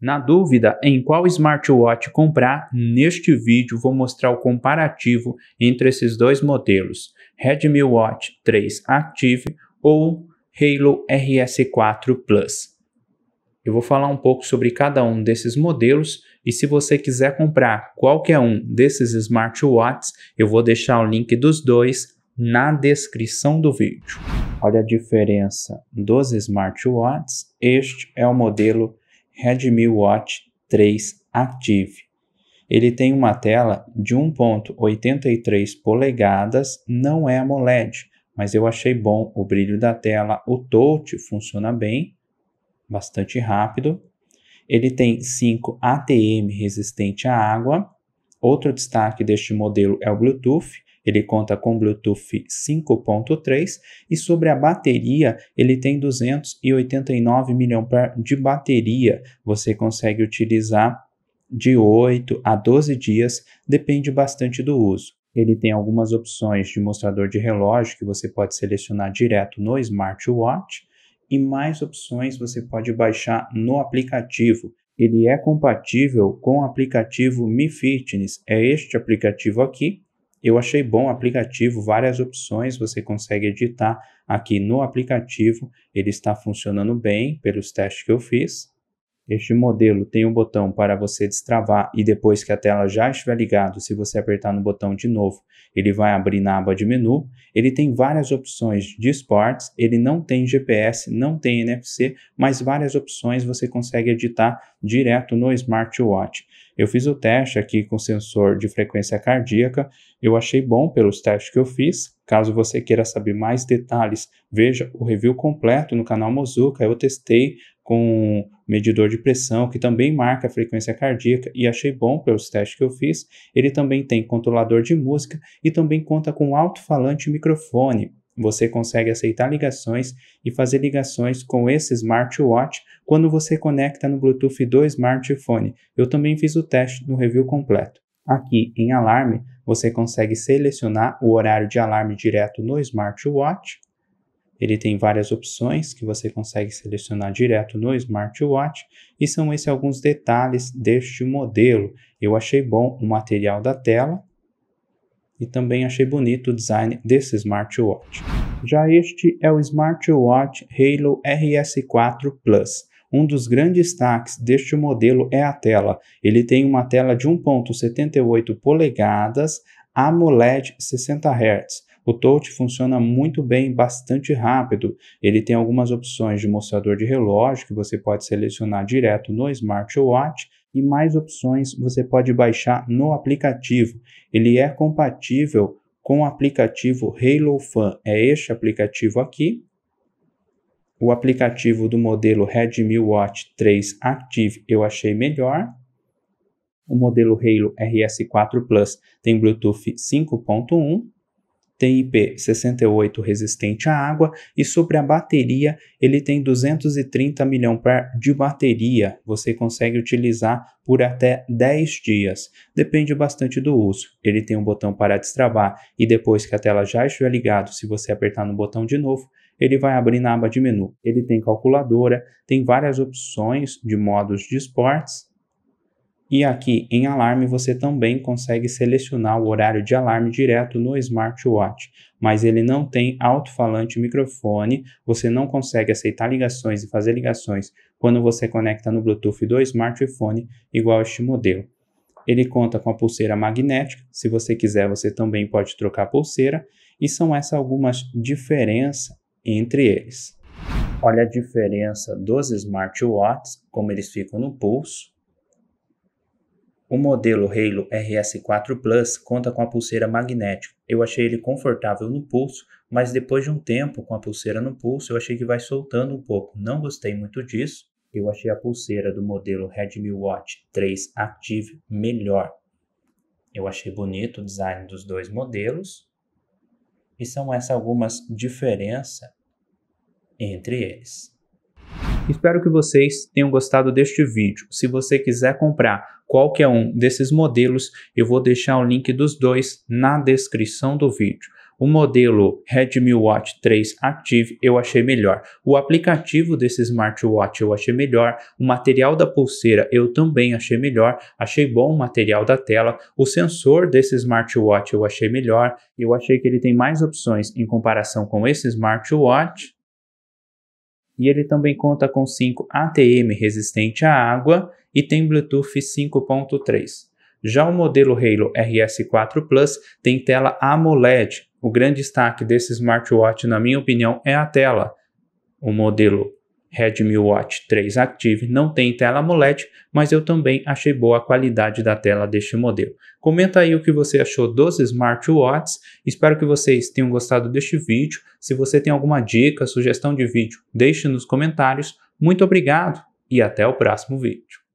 Na dúvida em qual smartwatch comprar, neste vídeo vou mostrar o comparativo entre esses dois modelos, Redmi Watch 3 Active ou Halo RS4 Plus. Eu vou falar um pouco sobre cada um desses modelos e se você quiser comprar qualquer um desses smartwatches, eu vou deixar o link dos dois na descrição do vídeo. Olha a diferença dos smartwatches. Este é o modelo Redmi Watch 3 Active. Ele tem uma tela de 1.83 polegadas, não é AMOLED, mas eu achei bom o brilho da tela, o touch funciona bem, bastante rápido. Ele tem 5 ATM resistente à água. Outro destaque deste modelo é o Bluetooth, ele conta com Bluetooth 5.3 e sobre a bateria, ele tem 289 mAh de bateria. Você consegue utilizar de 8 a 12 dias, depende bastante do uso. Ele tem algumas opções de mostrador de relógio que você pode selecionar direto no smartwatch e mais opções você pode baixar no aplicativo. Ele é compatível com o aplicativo Mi Fitness, é este aplicativo aqui eu achei bom o aplicativo, várias opções você consegue editar aqui no aplicativo. Ele está funcionando bem pelos testes que eu fiz. Este modelo tem um botão para você destravar e depois que a tela já estiver ligada, se você apertar no botão de novo, ele vai abrir na aba de menu. Ele tem várias opções de esportes, ele não tem GPS, não tem NFC, mas várias opções você consegue editar direto no smartwatch. Eu fiz o teste aqui com sensor de frequência cardíaca, eu achei bom pelos testes que eu fiz. Caso você queira saber mais detalhes, veja o review completo no canal Mozuka. Eu testei com medidor de pressão, que também marca a frequência cardíaca, e achei bom pelos testes que eu fiz. Ele também tem controlador de música e também conta com alto-falante e microfone. Você consegue aceitar ligações e fazer ligações com esse smartwatch quando você conecta no Bluetooth do smartphone. Eu também fiz o teste no review completo. Aqui em alarme, você consegue selecionar o horário de alarme direto no smartwatch. Ele tem várias opções que você consegue selecionar direto no smartwatch e são esses alguns detalhes deste modelo. Eu achei bom o material da tela, e também achei bonito o design desse smartwatch. Já este é o smartwatch Halo RS4 Plus. Um dos grandes destaques deste modelo é a tela. Ele tem uma tela de 1.78 polegadas AMOLED 60 Hz. O touch funciona muito bem, bastante rápido. Ele tem algumas opções de mostrador de relógio que você pode selecionar direto no smartwatch e mais opções você pode baixar no aplicativo. Ele é compatível com o aplicativo Halo Fan. É este aplicativo aqui. O aplicativo do modelo Redmi Watch 3 Active eu achei melhor. O modelo Halo RS4 Plus tem Bluetooth 5.1 TIP-68 resistente à água e sobre a bateria ele tem 230 mAh de bateria. Você consegue utilizar por até 10 dias. Depende bastante do uso. Ele tem um botão para destravar e depois que a tela já estiver ligado, se você apertar no botão de novo, ele vai abrir na aba de menu. Ele tem calculadora, tem várias opções de modos de esportes, e aqui em alarme você também consegue selecionar o horário de alarme direto no smartwatch, mas ele não tem alto-falante microfone, você não consegue aceitar ligações e fazer ligações quando você conecta no Bluetooth do smartphone, igual este modelo. Ele conta com a pulseira magnética, se você quiser você também pode trocar a pulseira, e são essas algumas diferenças entre eles. Olha a diferença dos smartwatches, como eles ficam no pulso o modelo Halo RS4 Plus conta com a pulseira magnética. Eu achei ele confortável no pulso, mas depois de um tempo com a pulseira no pulso, eu achei que vai soltando um pouco. Não gostei muito disso. Eu achei a pulseira do modelo Redmi Watch 3 Active melhor. Eu achei bonito o design dos dois modelos. E são essas algumas diferenças entre eles. Espero que vocês tenham gostado deste vídeo. Se você quiser comprar qualquer um desses modelos, eu vou deixar o link dos dois na descrição do vídeo. O modelo Redmi Watch 3 Active eu achei melhor. O aplicativo desse smartwatch eu achei melhor. O material da pulseira eu também achei melhor. Achei bom o material da tela. O sensor desse smartwatch eu achei melhor. Eu achei que ele tem mais opções em comparação com esse smartwatch e ele também conta com 5 ATM resistente à água e tem Bluetooth 5.3. Já o modelo Halo RS4 Plus tem tela AMOLED. O grande destaque desse smartwatch, na minha opinião, é a tela. O modelo Redmi Watch 3 Active não tem tela AMOLED, mas eu também achei boa a qualidade da tela deste modelo. Comenta aí o que você achou dos smartwatches. Espero que vocês tenham gostado deste vídeo. Se você tem alguma dica, sugestão de vídeo, deixe nos comentários. Muito obrigado e até o próximo vídeo.